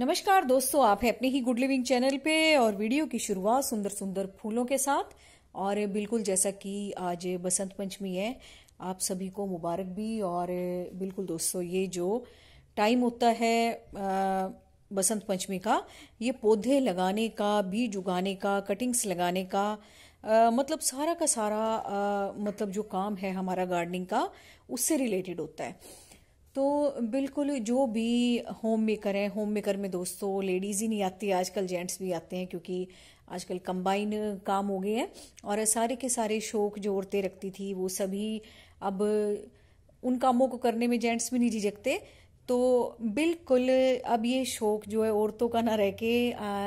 नमस्कार दोस्तों आप है अपने ही गुड लिविंग चैनल पे और वीडियो की शुरुआत सुंदर सुंदर फूलों के साथ और बिल्कुल जैसा कि आज बसंत पंचमी है आप सभी को मुबारक भी और बिल्कुल दोस्तों ये जो टाइम होता है आ, बसंत पंचमी का ये पौधे लगाने का बीज उगाने का कटिंग्स लगाने का आ, मतलब सारा का सारा आ, मतलब जो काम है हमारा गार्डनिंग का उससे रिलेटेड होता है तो बिल्कुल जो भी होम मेकर है होम मेकर में दोस्तों लेडीज़ ही नहीं आती आजकल जेंट्स भी आते हैं क्योंकि आजकल कंबाइन काम हो गए हैं और सारे के सारे शौक जो औरतें रखती थी वो सभी अब उन कामों को करने में जेंट्स भी नहीं झिझकते तो बिल्कुल अब ये शौक जो है औरतों का ना रह के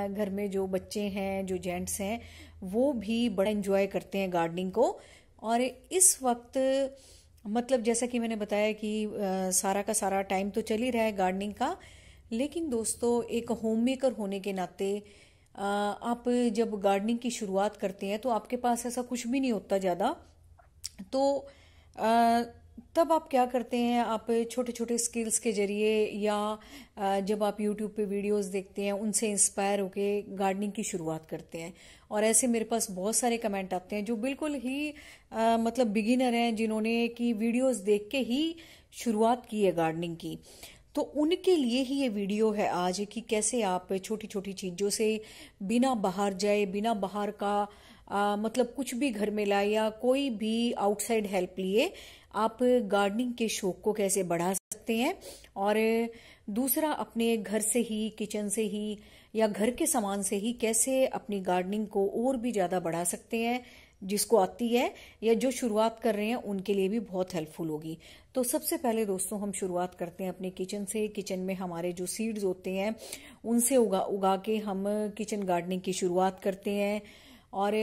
घर में जो बच्चे हैं जो जेंट्स हैं वो भी बड़ा इन्जॉय करते हैं गार्डनिंग को और इस वक्त मतलब जैसा कि मैंने बताया कि आ, सारा का सारा टाइम तो चल ही रहा है गार्डनिंग का लेकिन दोस्तों एक होम मेकर होने के नाते आ, आप जब गार्डनिंग की शुरुआत करते हैं तो आपके पास ऐसा कुछ भी नहीं होता ज़्यादा तो आ, तब आप क्या करते हैं आप छोटे छोटे स्किल्स के ज़रिए या जब आप यूट्यूब पे वीडियोस देखते हैं उनसे इंस्पायर होके गार्डनिंग की शुरुआत करते हैं और ऐसे मेरे पास बहुत सारे कमेंट आते हैं जो बिल्कुल ही आ, मतलब बिगिनर हैं जिन्होंने कि वीडियोस देख के ही शुरुआत की है गार्डनिंग की तो उनके लिए ही ये वीडियो है आज कि कैसे आप छोटी छोटी चीज़ों से बिना बाहर जाए बिना बाहर का आ, मतलब कुछ भी घर में लाए या कोई भी आउटसाइड हेल्प लिए आप गार्डनिंग के शौक को कैसे बढ़ा सकते हैं और दूसरा अपने घर से ही किचन से ही या घर के सामान से ही कैसे अपनी गार्डनिंग को और भी ज़्यादा बढ़ा सकते हैं जिसको आती है या जो शुरुआत कर रहे हैं उनके लिए भी बहुत हेल्पफुल होगी तो सबसे पहले दोस्तों हम शुरुआत करते हैं अपने किचन से किचन में हमारे जो सीड्स होते हैं उनसे उगा उगा के हम किचन गार्डनिंग की शुरुआत करते हैं और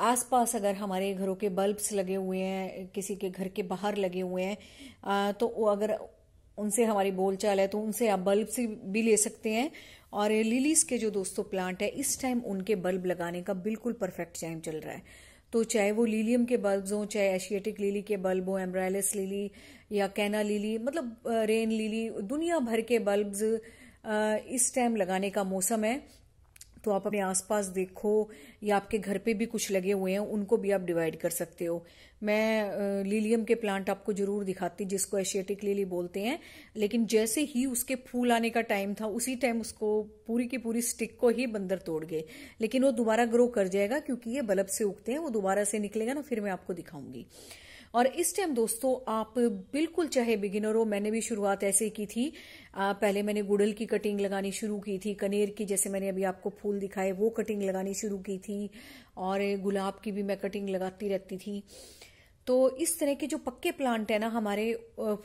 आसपास अगर हमारे घरों के बल्ब्स लगे हुए हैं किसी के घर के बाहर लगे हुए हैं तो अगर उनसे हमारी बोलचाल है तो उनसे आप बल्ब से भी ले सकते हैं और लिलीज के जो दोस्तों प्लांट है इस टाइम उनके बल्ब लगाने का बिल्कुल परफेक्ट टाइम चल रहा है तो चाहे वो लिलियम के बल्ब हों चाहे एशियाटिक लिली के बल्ब हों एम्ब्रायलिस लिली या कैना लिली मतलब रेन लिली दुनिया भर के बल्ब इस टाइम लगाने का मौसम है तो आप अपने आसपास देखो या आपके घर पे भी कुछ लगे हुए हैं उनको भी आप डिवाइड कर सकते हो मैं लीलियम के प्लांट आपको जरूर दिखाती जिसको एशियाटिक लिली बोलते हैं लेकिन जैसे ही उसके फूल आने का टाइम था उसी टाइम उसको पूरी की पूरी स्टिक को ही बंदर तोड़ गए लेकिन वो दोबारा ग्रो कर जाएगा क्योंकि ये बल्ब से उगते हैं वो दोबारा से निकलेगा ना फिर मैं आपको दिखाऊंगी और इस टाइम दोस्तों आप बिल्कुल चाहे बिगिनर हो मैंने भी शुरुआत ऐसे की थी आ, पहले मैंने गुड़ल की कटिंग लगानी शुरू की थी कनेर की जैसे मैंने अभी आपको फूल दिखाए वो कटिंग लगानी शुरू की थी और गुलाब की भी मैं कटिंग लगाती रहती थी तो इस तरह के जो पक्के प्लांट है ना हमारे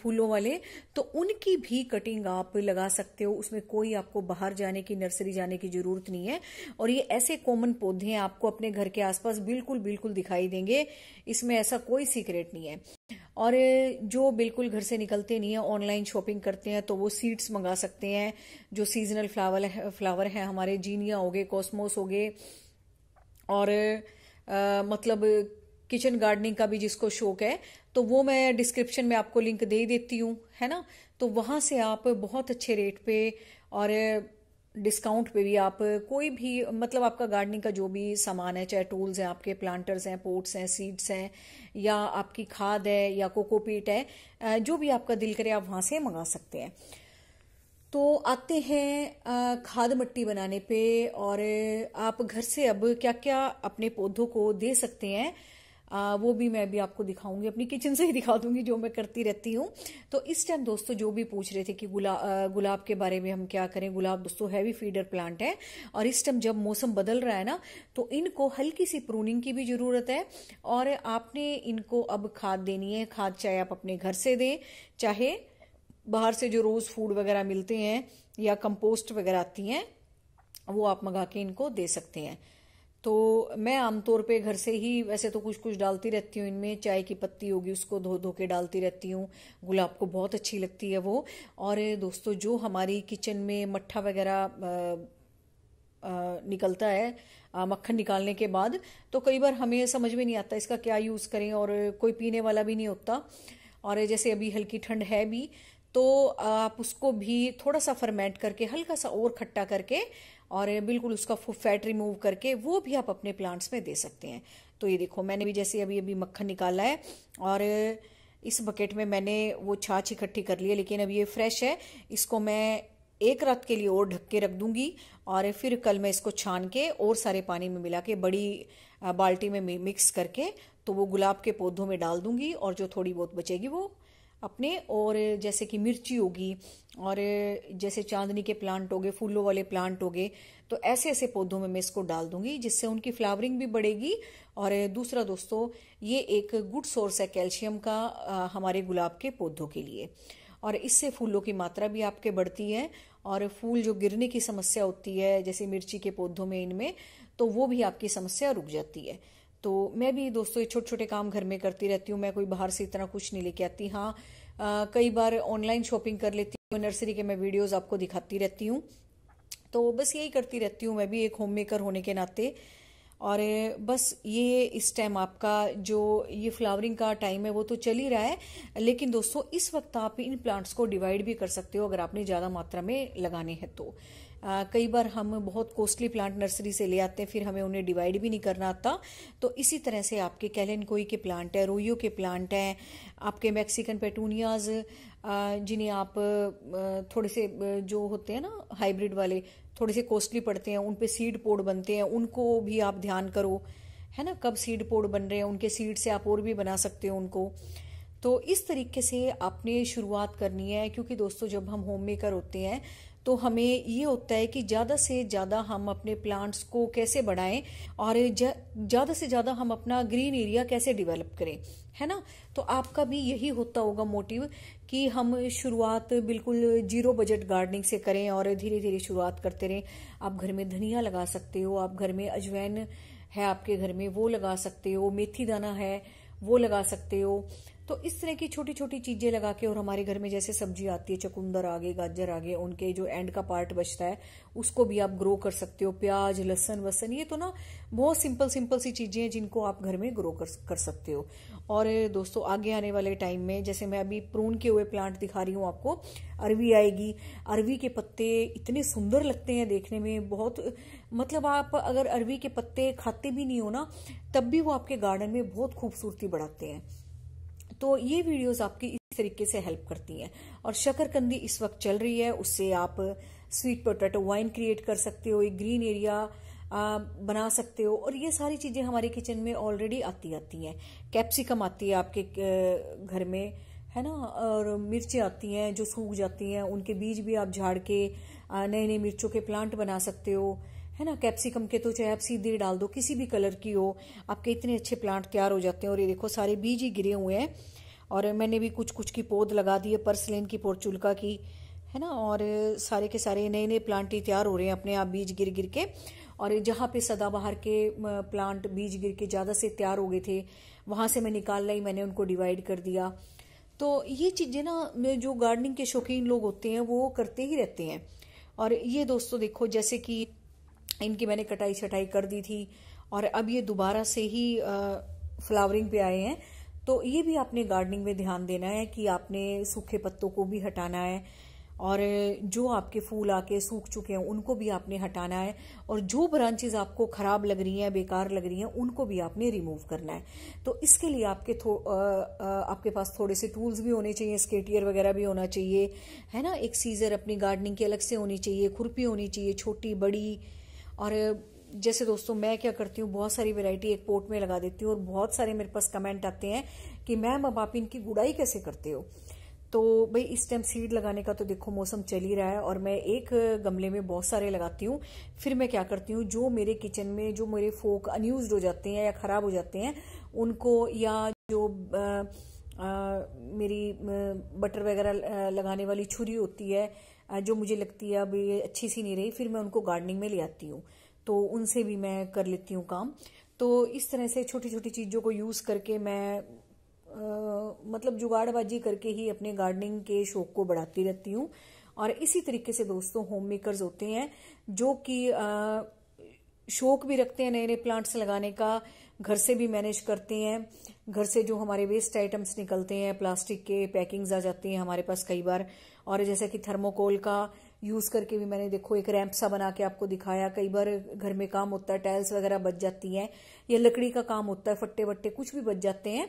फूलों वाले तो उनकी भी कटिंग आप लगा सकते हो उसमें कोई आपको बाहर जाने की नर्सरी जाने की जरूरत नहीं है और ये ऐसे कॉमन पौधे हैं आपको अपने घर के आसपास बिल्कुल बिल्कुल दिखाई देंगे इसमें ऐसा कोई सीक्रेट नहीं है और जो बिल्कुल घर से निकलते नहीं है ऑनलाइन शॉपिंग करते हैं तो वो सीड्स मंगा सकते हैं जो सीजनल फ्लावर फ्लावर हैं हमारे जीनिया हो गए कॉस्मोस हो गए और आ, मतलब किचन गार्डनिंग का भी जिसको शौक है तो वो मैं डिस्क्रिप्शन में आपको लिंक दे देती हूँ है ना तो वहां से आप बहुत अच्छे रेट पे और डिस्काउंट पे भी आप कोई भी मतलब आपका गार्डनिंग का जो भी सामान है चाहे टूल्स हैं आपके प्लांटर्स हैं पोट्स हैं सीड्स हैं या आपकी खाद है या कोकोपीट है जो भी आपका दिल करे आप वहां से मंगा सकते हैं तो आते हैं खाद मट्टी बनाने पे और आप घर से अब क्या क्या अपने पौधों को दे सकते हैं वो भी मैं भी आपको दिखाऊंगी अपनी किचन से ही दिखा दूंगी जो मैं करती रहती हूँ तो इस टाइम दोस्तों जो भी पूछ रहे थे कि गुला गुलाब के बारे में हम क्या करें गुलाब दोस्तों हैवी फीडर प्लांट है और इस टाइम जब मौसम बदल रहा है ना तो इनको हल्की सी प्रूनिंग की भी ज़रूरत है और आपने इनको अब खाद देनी है खाद चाहे आप अपने घर से दें चाहे बाहर से जो रोज़ फूड वगैरह मिलते हैं या कंपोस्ट वगैरह आती हैं वो आप मंगा के इनको दे सकते हैं तो मैं आमतौर पे घर से ही वैसे तो कुछ कुछ डालती रहती हूँ इनमें चाय की पत्ती होगी उसको धो धो के डालती रहती हूँ गुलाब को बहुत अच्छी लगती है वो और दोस्तों जो हमारी किचन में मट्ठा वगैरह निकलता है मक्खन निकालने के बाद तो कई बार हमें समझ में नहीं आता इसका क्या यूज़ करें और कोई पीने वाला भी नहीं होता और जैसे अभी हल्की ठंड है भी तो आप उसको भी थोड़ा सा फर्मेंट करके हल्का सा और खट्टा करके और बिल्कुल उसका फैट रिमूव करके वो भी आप अपने प्लांट्स में दे सकते हैं तो ये देखो मैंने भी जैसे अभी अभी मक्खन निकाला है और इस बकेट में मैंने वो छाछ इकट्ठी कर ली है लेकिन अब ये फ्रेश है इसको मैं एक रात के लिए और ढक के रख दूंगी और फिर कल मैं इसको छान के और सारे पानी में मिला के बड़ी बाल्टी में मिक्स करके तो वो गुलाब के पौधों में डाल दूंगी और जो थोड़ी बहुत बचेगी वो अपने और जैसे कि मिर्ची होगी और जैसे चांदनी के प्लांट हो गए फूलों वाले प्लांट हो गए तो ऐसे ऐसे पौधों में मैं इसको डाल दूंगी जिससे उनकी फ्लावरिंग भी बढ़ेगी और दूसरा दोस्तों ये एक गुड सोर्स है कैल्शियम का हमारे गुलाब के पौधों के लिए और इससे फूलों की मात्रा भी आपके बढ़ती है और फूल जो गिरने की समस्या होती है जैसे मिर्ची के पौधों में इनमें तो वो भी आपकी समस्या रुक जाती है तो मैं भी दोस्तों ये छोटे छोटे काम घर में करती रहती हूँ मैं कोई बाहर से इतना कुछ नहीं लेके आती हाँ आ, कई बार ऑनलाइन शॉपिंग कर लेती हूँ नर्सरी के मैं वीडियोज आपको दिखाती रहती हूँ तो बस यही करती रहती हूँ मैं भी एक होम मेकर होने के नाते और बस ये इस टाइम आपका जो ये फ्लावरिंग का टाइम है वो तो चल ही रहा है लेकिन दोस्तों इस वक्त आप इन प्लांट्स को डिवाइड भी कर सकते हो अगर आपने ज़्यादा मात्रा में लगाने हैं तो आ, कई बार हम बहुत कॉस्टली प्लांट नर्सरी से ले आते हैं फिर हमें उन्हें डिवाइड भी नहीं करना आता तो इसी तरह से आपके कैलेनकोई के प्लांट है रोयो के प्लांट हैं आपके मैक्सिकन पेटूनियाज जिन्हें आप थोड़े से जो होते हैं ना हाइब्रिड वाले थोड़े से कॉस्टली पड़ते हैं उन पर सीड पोड बनते हैं उनको भी आप ध्यान करो है ना कब सीड पोड बन रहे हैं उनके सीड से आप और भी बना सकते हो उनको तो इस तरीके से आपने शुरुआत करनी है क्योंकि दोस्तों जब हम होम मेकर होते हैं तो हमें ये होता है कि ज़्यादा से ज़्यादा हम अपने प्लांट्स को कैसे बढ़ाएं और ज़्यादा से ज़्यादा हम अपना ग्रीन एरिया कैसे डेवलप करें है ना तो आपका भी यही होता होगा मोटिव कि हम शुरुआत बिल्कुल जीरो बजट गार्डनिंग से करें और धीरे धीरे शुरुआत करते रहें आप घर में धनिया लगा सकते हो आप घर में अजवैन है आपके घर में वो लगा सकते हो मेथी दाना है वो लगा सकते हो तो इस तरह की छोटी छोटी चीजें लगा के और हमारे घर में जैसे सब्जी आती है चकुंदर आगे गाजर आगे उनके जो एंड का पार्ट बचता है उसको भी आप ग्रो कर सकते हो प्याज लहसन वसन ये तो ना बहुत सिंपल सिंपल सी चीजें हैं जिनको आप घर में ग्रो कर, कर सकते हो और दोस्तों आगे आने वाले टाइम में जैसे मैं अभी प्रून के हुए प्लांट दिखा रही हूँ आपको अरवी आएगी अरवी के पत्ते इतने सुंदर लगते हैं देखने में बहुत मतलब आप अगर अरवी के पत्ते खाते भी नहीं हो ना तब भी वो आपके गार्डन में बहुत खूबसूरती बढ़ाते हैं तो ये वीडियोस आपकी इस तरीके से हेल्प करती हैं और शकरकंदी इस वक्त चल रही है उससे आप स्वीट पोटैटो वाइन क्रिएट कर सकते हो एक ग्रीन एरिया आ, बना सकते हो और ये सारी चीज़ें हमारे किचन में ऑलरेडी आती आती हैं कैप्सिकम आती है आपके घर में है ना और मिर्चें आती हैं जो सूख जाती हैं उनके बीज भी आप झाड़ के नए नए मिर्चों के प्लांट बना सकते हो है ना कैप्सिकम के तो चाहे आप सीधे डाल दो किसी भी कलर की हो आपके इतने अच्छे प्लांट तैयार हो जाते हैं और ये देखो सारे बीज ही गिरे हुए हैं और मैंने भी कुछ कुछ की पौध लगा दी है पर्सलेन की पोर्चुलका की है ना और सारे के सारे नए नए प्लांट ही तैयार हो रहे हैं अपने आप बीज गिर गिर के और जहाँ पे सदाबहार के प्लांट बीज गिर के ज़्यादा से तैयार हो गए थे वहाँ से मैं निकाल ली मैंने उनको डिवाइड कर दिया तो ये चीज़ें ना जो गार्डनिंग के शौकीन लोग होते हैं वो करते ही रहते हैं और ये दोस्तों देखो जैसे कि इनकी मैंने कटाई छटाई कर दी थी और अब ये दोबारा से ही फ्लावरिंग पे आए हैं तो ये भी आपने गार्डनिंग में ध्यान देना है कि आपने सूखे पत्तों को भी हटाना है और जो आपके फूल आके सूख चुके हैं उनको भी आपने हटाना है और जो ब्रांचेज आपको ख़राब लग रही हैं बेकार लग रही हैं उनको भी आपने रिमूव करना है तो इसके लिए आपके थो आ, आ, आपके पास थोड़े से टूल्स भी होने चाहिए स्केटियर वगैरह भी होना चाहिए है ना एक सीज़र अपनी गार्डनिंग की अलग से होनी चाहिए खुरपी होनी चाहिए छोटी बड़ी और जैसे दोस्तों मैं क्या करती हूँ बहुत सारी वैरायटी एक पोट में लगा देती हूँ और बहुत सारे मेरे पास कमेंट आते हैं कि मैम अब आप इनकी गुड़ाई कैसे करते हो तो भाई इस टाइम सीड लगाने का तो देखो मौसम चल ही रहा है और मैं एक गमले में बहुत सारे लगाती हूँ फिर मैं क्या करती हूँ जो मेरे किचन में जो मेरे फोक अनयूज हो जाते हैं या खराब हो जाते हैं उनको या जो आ, आ, मेरी बटर वगैरह लगाने वाली छुरी होती है जो मुझे लगती है अब ये अच्छी सी नहीं रही फिर मैं उनको गार्डनिंग में ले आती हूँ तो उनसे भी मैं कर लेती हूँ काम तो इस तरह से छोटी छोटी चीज़ों को यूज़ करके मैं आ, मतलब जुगाड़बाजी करके ही अपने गार्डनिंग के शौक को बढ़ाती रहती हूँ और इसी तरीके से दोस्तों होम मेकर्स होते हैं जो कि शौक भी रखते हैं नए नए प्लांट्स लगाने का घर से भी मैनेज करते हैं घर से जो हमारे वेस्ट आइटम्स निकलते हैं प्लास्टिक के पैकिंग्स आ जाती हैं हमारे पास कई बार और जैसे कि थर्मोकोल का यूज़ करके भी मैंने देखो एक रैंप सा बना के आपको दिखाया कई बार घर में काम होता है टाइल्स वगैरह बच जाती हैं या लकड़ी का काम होता है फट्टे वट्टे कुछ भी बच जाते हैं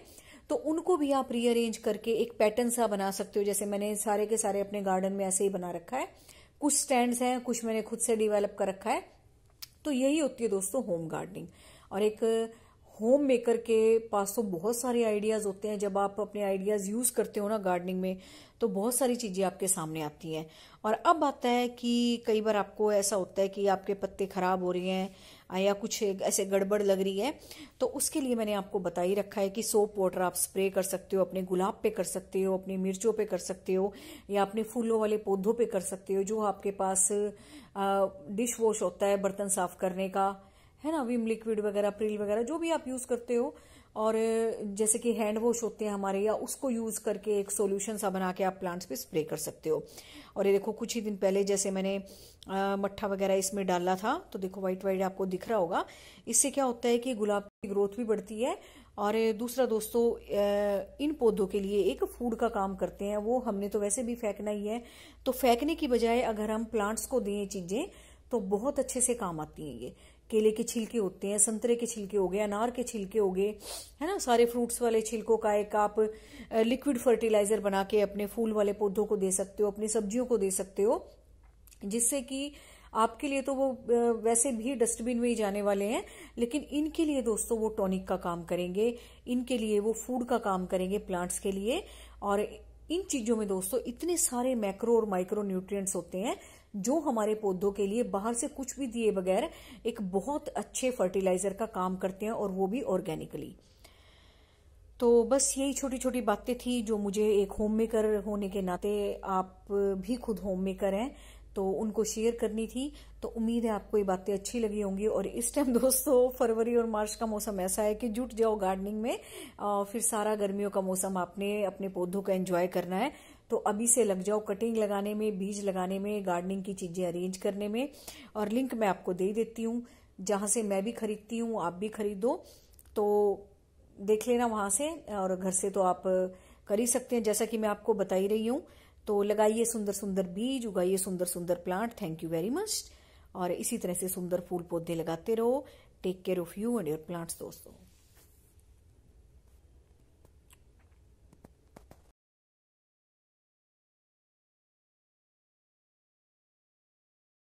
तो उनको भी आप रीअरेंज करके एक पैटर्न सा बना सकते हो जैसे मैंने सारे के सारे अपने गार्डन में ऐसे ही बना रखा है कुछ स्टैंड्स हैं कुछ मैंने खुद से डिवेलप कर रखा है तो यही होती है दोस्तों होम गार्डनिंग और एक होम मेकर के पास तो बहुत सारे आइडियाज़ होते हैं जब आप अपने आइडियाज़ यूज़ करते हो ना गार्डनिंग में तो बहुत सारी चीज़ें आपके सामने आती हैं और अब आता है कि कई बार आपको ऐसा होता है कि आपके पत्ते ख़राब हो रहे हैं या कुछ ऐसे गड़बड़ लग रही है तो उसके लिए मैंने आपको बता ही रखा है कि सोप वाटर आप स्प्रे कर सकते हो अपने गुलाब पे कर सकते हो अपनी मिर्चों पे कर सकते हो या अपने फूलों वाले पौधों पे कर सकते हो जो आपके पास डिश वॉश होता है बर्तन साफ़ करने का है ना विम लिक्विड वगैरह प्रिल वगैरह जो भी आप यूज करते हो और जैसे कि हैंड वॉश होते हैं हमारे या उसको यूज करके एक सोल्यूशन सा बना के आप प्लांट्स पे स्प्रे कर सकते हो और ये देखो कुछ ही दिन पहले जैसे मैंने मट्ठा वगैरह इसमें डाला था तो देखो व्हाइट व्हाइट आपको दिख रहा होगा इससे क्या होता है कि गुलाब की ग्रोथ भी बढ़ती है और दूसरा दोस्तों इन पौधों के लिए एक फूड का काम करते हैं वो हमने तो वैसे भी फेंकना ही है तो फेंकने की बजाय अगर हम प्लांट्स को दें चीजें तो बहुत अच्छे से काम आती हैं ये केले के छिलके होते हैं संतरे के छिलके हो गए अनार के छिलके हो गए है ना सारे फ्रूट्स वाले छिलकों का एक आप लिक्विड फर्टिलाइजर बना के अपने फूल वाले पौधों को दे सकते हो अपनी सब्जियों को दे सकते हो जिससे कि आपके लिए तो वो वैसे भी डस्टबिन में ही जाने वाले हैं लेकिन इनके लिए दोस्तों वो टॉनिक का काम करेंगे इनके लिए वो फूड का काम करेंगे प्लांट्स के लिए और इन चीजों में दोस्तों इतने सारे मैक्रो और माइक्रो न्यूट्रिएंट्स होते हैं जो हमारे पौधों के लिए बाहर से कुछ भी दिए बगैर एक बहुत अच्छे फर्टिलाइजर का काम करते हैं और वो भी ऑर्गेनिकली तो बस यही छोटी छोटी बातें थी जो मुझे एक होम मेकर होने के नाते आप भी खुद होम मेकर हैं तो उनको शेयर करनी थी तो उम्मीद है आपको ये बातें अच्छी लगी होंगी और इस टाइम दोस्तों फरवरी और मार्च का मौसम ऐसा है कि जुट जाओ गार्डनिंग में फिर सारा गर्मियों का मौसम आपने अपने पौधों का एंजॉय करना है तो अभी से लग जाओ कटिंग लगाने में बीज लगाने में गार्डनिंग की चीज़ें अरेंज करने में और लिंक मैं आपको दे देती हूँ जहां से मैं भी खरीदती हूँ आप भी खरीदो तो देख लेना वहां से और घर से तो आप कर ही सकते हैं जैसा कि मैं आपको बता ही रही हूँ तो लगाइए सुंदर सुंदर बीज उगाइए सुंदर सुंदर plant thank you very much और इसी तरह से सुंदर फूल पौधे लगाते रहो take care of you and your plants दोस्तों